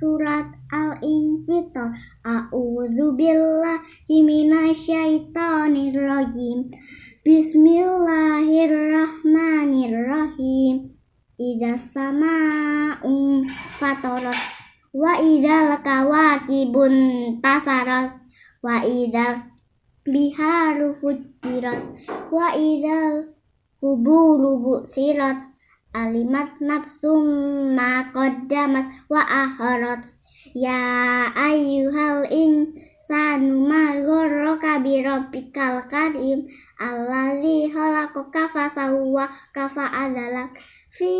surat al infitar billahi minasyaitonir rajim Bismillahirrahmanirrahim. Idza sama'u fatarat wa idza kawakibun tasarat wa idza biharu fujirat wa idza kuburu busirat alimat nafsu ma qaddamas wa akharat ya ayyuhal insanu ma ghurraka bi rabbikal karim allazi khalaqaka fasawwa kafa adalak fi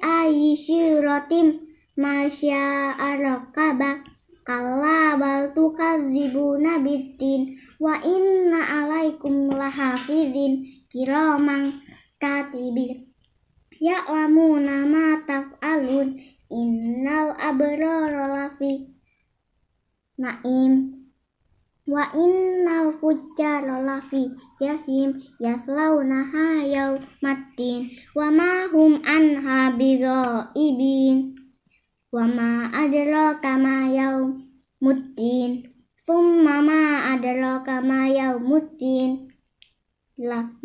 ayyi suratim masya arokabak kala bal tukadzibu biddin wa inna alaikum lahafidin kiraman katibin Ya ya'lamuna ma taf'alun innal abrara lafi na'im wa innal fujjara lafi jahim yaslaunaha matin wa ma hum anha ibin wa ma adraka ma yaumuddin summa ma adraka ma mutin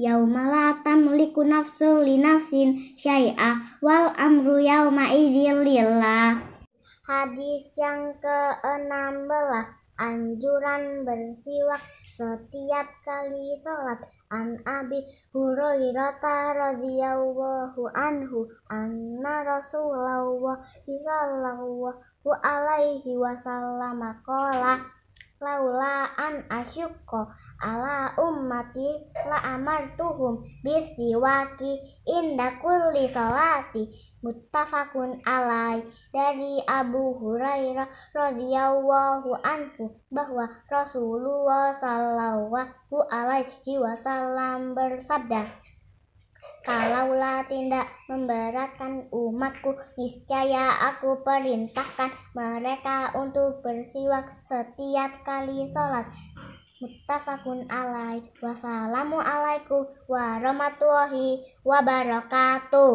Yauma la tamliku nafsu li nafsin syai'ah wal amru yauma idzil Hadis yang ke-16 Anjuran bersiwak setiap kali sholat An Abi Hurairah radhiyallahu anhu Anna Rasulullah sallallahu alaihi wasallam Qala laula an asyukko ala ummati la amar amartuhum bisiwaki inda kulli salati muttafaqun alai dari Abu Hurairah radhiyallahu anhu bahwa Rasulullah sallallahu alaihi wasallam bersabda Kalaulah tindak memberatkan umatku, niscaya aku perintahkan mereka untuk bersiwak setiap kali sholat. Muttafaqun alaih. Wassalamualaikum warahmatullahi wabarakatuh.